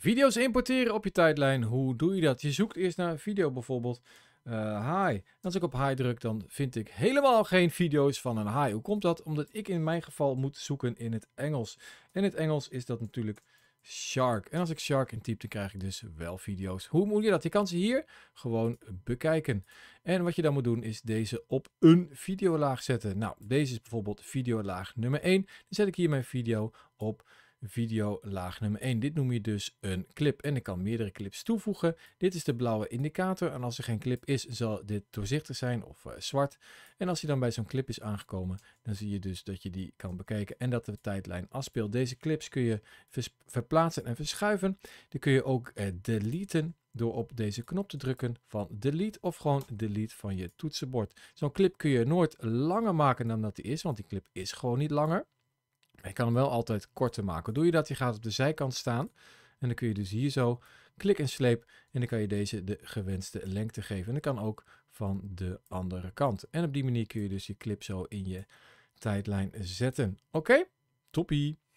Video's importeren op je tijdlijn. Hoe doe je dat? Je zoekt eerst naar een video bijvoorbeeld. Uh, Als ik op hi druk, dan vind ik helemaal geen video's van een hi. Hoe komt dat? Omdat ik in mijn geval moet zoeken in het Engels. En in het Engels is dat natuurlijk shark. En als ik shark intyp, dan krijg ik dus wel video's. Hoe moet je dat? Je kan ze hier gewoon bekijken. En wat je dan moet doen, is deze op een videolaag zetten. Nou, deze is bijvoorbeeld videolaag nummer 1. Dan zet ik hier mijn video op video laag nummer 1. Dit noem je dus een clip en ik kan meerdere clips toevoegen. Dit is de blauwe indicator en als er geen clip is zal dit doorzichtig zijn of eh, zwart. En als je dan bij zo'n clip is aangekomen dan zie je dus dat je die kan bekijken en dat de tijdlijn afspeelt. Deze clips kun je verplaatsen en verschuiven. Die kun je ook uh, deleten door op deze knop te drukken van delete of gewoon delete van je toetsenbord. Zo'n clip kun je nooit langer maken dan dat die is, want die clip is gewoon niet langer. Je kan hem wel altijd korter maken. Doe je dat? Je gaat op de zijkant staan. En dan kun je dus hier zo klik en sleep. En dan kan je deze de gewenste lengte geven. En dat kan ook van de andere kant. En op die manier kun je dus je clip zo in je tijdlijn zetten. Oké, okay? toppie.